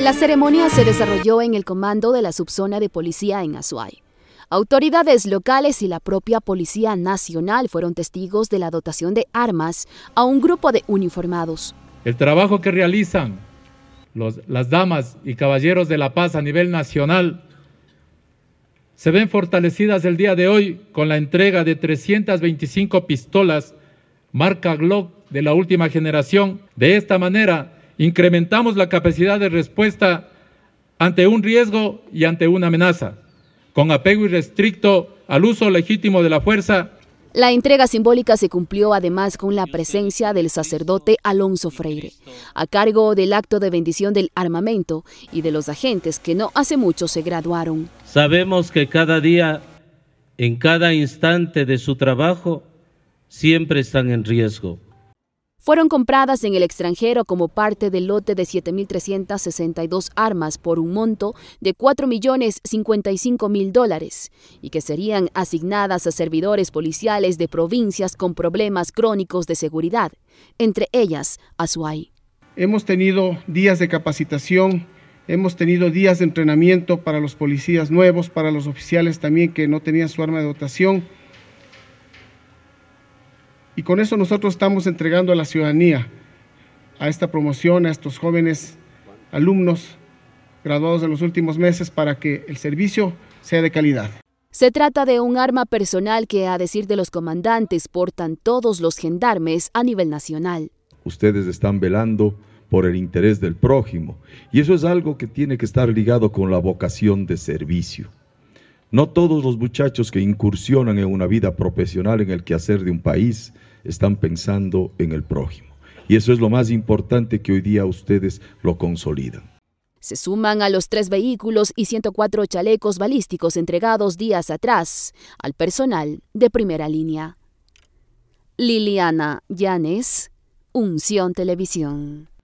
La ceremonia se desarrolló en el comando de la subzona de policía en Azuay. Autoridades locales y la propia Policía Nacional fueron testigos de la dotación de armas a un grupo de uniformados. El trabajo que realizan las damas y caballeros de la paz a nivel nacional se ven fortalecidas el día de hoy con la entrega de 325 pistolas marca Glock de la última generación. De esta manera Incrementamos la capacidad de respuesta ante un riesgo y ante una amenaza, con apego irrestricto al uso legítimo de la fuerza. La entrega simbólica se cumplió además con la presencia del sacerdote Alonso Freire, a cargo del acto de bendición del armamento y de los agentes que no hace mucho se graduaron. Sabemos que cada día, en cada instante de su trabajo, siempre están en riesgo fueron compradas en el extranjero como parte del lote de 7.362 armas por un monto de 4.055.000 dólares y que serían asignadas a servidores policiales de provincias con problemas crónicos de seguridad, entre ellas Azuay. Hemos tenido días de capacitación, hemos tenido días de entrenamiento para los policías nuevos, para los oficiales también que no tenían su arma de dotación y con eso nosotros estamos entregando a la ciudadanía, a esta promoción, a estos jóvenes alumnos graduados en los últimos meses para que el servicio sea de calidad. Se trata de un arma personal que, a decir de los comandantes, portan todos los gendarmes a nivel nacional. Ustedes están velando por el interés del prójimo y eso es algo que tiene que estar ligado con la vocación de servicio. No todos los muchachos que incursionan en una vida profesional en el quehacer de un país están pensando en el prójimo. Y eso es lo más importante que hoy día ustedes lo consolidan. Se suman a los tres vehículos y 104 chalecos balísticos entregados días atrás al personal de primera línea. Liliana Llanes, Unción Televisión.